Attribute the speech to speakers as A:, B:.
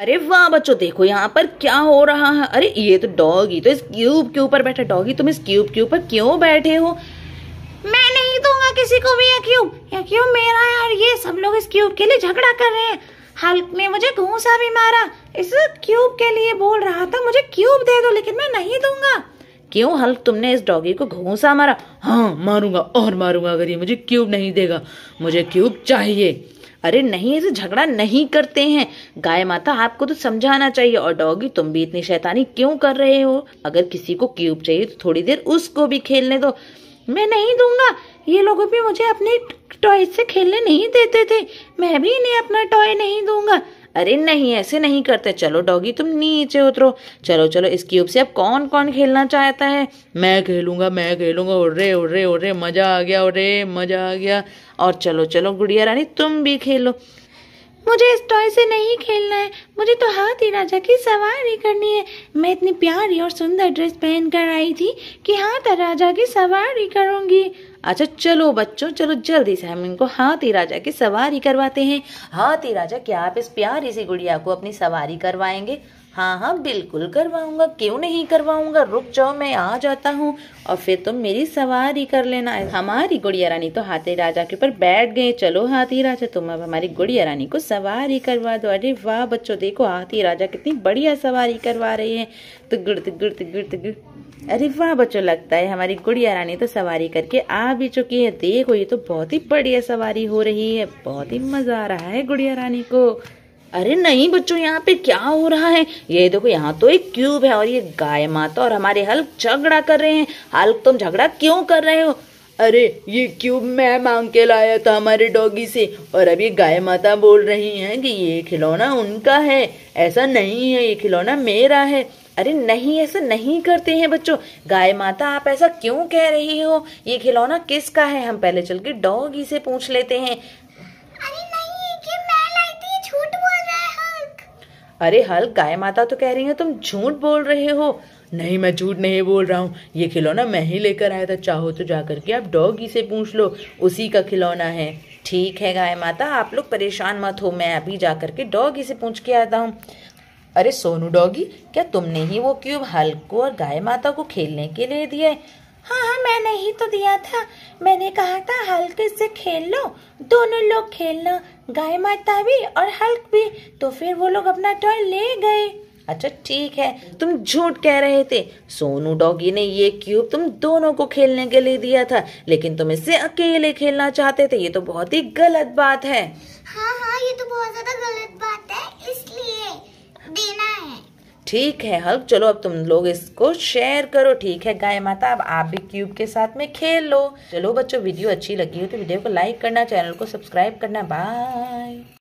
A: अरे वाह बच्चों देखो यहाँ पर क्या हो रहा है अरे ये तो डॉगी तो इस क्यूब के ऊपर बैठा डॉगी तुम इस क्यूब के ऊपर क्यों बैठे हो मैं नहीं दूंगा किसी को भी क्यूब क्यूब मेरा यार ये सब लोग इस क्यूब के लिए झगड़ा कर रहे हैं हल्क ने मुझे घूसा भी मारा इस क्यूब के लिए बोल रहा था मुझे क्यूब दे दो लेकिन मैं नहीं दूंगा क्यों हल्क तुमने इस डॉगी को घूसा मारा हाँ मारूंगा और मारूंगा अगर ये मुझे क्यूब नहीं देगा मुझे क्यूब चाहिए अरे नहीं ऐसे झगड़ा नहीं करते हैं गाय माता आपको तो समझाना चाहिए और डॉगी तुम भी इतनी शैतानी क्यों कर रहे हो अगर किसी को क्यूब चाहिए तो थोड़ी देर उसको भी खेलने दो मैं नहीं दूंगा ये लोग भी मुझे अपने टॉय से खेलने नहीं देते थे मैं भी इन्हें अपना टॉय नहीं दूंगा अरे नहीं ऐसे नहीं करते चलो डॉगी तुम नीचे उतरो चलो चलो इस क्यूब से अब कौन कौन खेलना चाहता है मैं खेलूंगा मैं खेलूंगा उर्रे उर्रे उर्रे मजा आ गया उर्रे मजा आ गया और चलो चलो गुड़िया रानी तुम भी खेलो मुझे इस टॉय से नहीं खेलना है मुझे तो हाथी राजा की सवारी करनी है मैं इतनी प्यारी और सुंदर ड्रेस पहन कर आई थी कि हाथ राजा की सवारी करूंगी अच्छा चलो बच्चों चलो जल्दी से हम इनको हाथी राजा की सवारी करवाते हैं हाथी राजा क्या आप इस प्यारी सी गुड़िया को अपनी सवारी करवाएंगे हाँ हाँ बिल्कुल करवाऊंगा क्यों नहीं करवाऊंगा रुक जाओ मैं आ जाता हूँ और फिर तुम मेरी सवारी कर लेना हमारी गुड़िया रानी तो हाथी राजा के ऊपर बैठ गए चलो हाथी राजा तुम अब हमारी गुड़िया रानी को सवारी करवा दो अरे वाह बच्चों देखो हाथी राजा कितनी बढ़िया सवारी करवा रहे हैं तो गुड़ गिड़ गिड़ अरे वाह बच्चों लगता है हमारी गुड़िया रानी तो सवारी करके आ भी चुकी है देखो ये तो बहुत ही बढ़िया सवारी हो रही है बहुत ही मजा आ रहा है गुड़िया रानी को अरे नहीं बच्चों यहाँ पे क्या हो रहा है ये देखो यहाँ तो एक क्यूब है और ये गाय माता और हमारे हल्क झगड़ा कर रहे हैं हल्क तुम झगड़ा क्यों कर रहे हो अरे ये क्यूब मैं मांग के लाया था हमारे डॉगी से और अभी गाय माता बोल रही हैं कि ये खिलौना उनका है ऐसा नहीं है ये खिलौना मेरा है अरे नहीं ऐसा नहीं करते हैं बच्चों गाय माता आप ऐसा क्यों कह रही हो ये खिलौना किसका है हम पहले चल के डॉगी से पूछ लेते हैं अरे हल गाय माता तो कह रही है तुम झूठ बोल रहे हो नहीं मैं झूठ नहीं बोल रहा हूँ ये खिलौना मैं ही लेकर आया था चाहो तो जा करके आप डॉगी से पूछ लो उसी का खिलौना है ठीक है गाय माता आप लोग परेशान मत हो मैं अभी जा करके डॉगी से पूछ के आता हूँ अरे सोनू डॉगी क्या तुमने ही वो क्यूब हल्क और गाय माता को खेलने के लिए दिए हाँ हाँ मैंने ही तो दिया था मैंने कहा था हल्क से खेल लो दोनों लोग खेलना गाय माता भी और हल्क भी तो फिर वो लोग अपना टॉय ले गए अच्छा ठीक है तुम झूठ कह रहे थे सोनू डॉगी ने ये क्यूब तुम दोनों को खेलने के लिए दिया था लेकिन तुम इससे अकेले खेलना चाहते थे ये तो बहुत ही गलत बात है हाँ हाँ ये तो बहुत ज्यादा गलत बात है इसलिए ठीक है हल्क चलो अब तुम लोग इसको शेयर करो ठीक है गाय माता अब आप भी क्यूब के साथ में खेल लो चलो बच्चों वीडियो अच्छी लगी हो तो वीडियो को लाइक करना चैनल को सब्सक्राइब करना बाय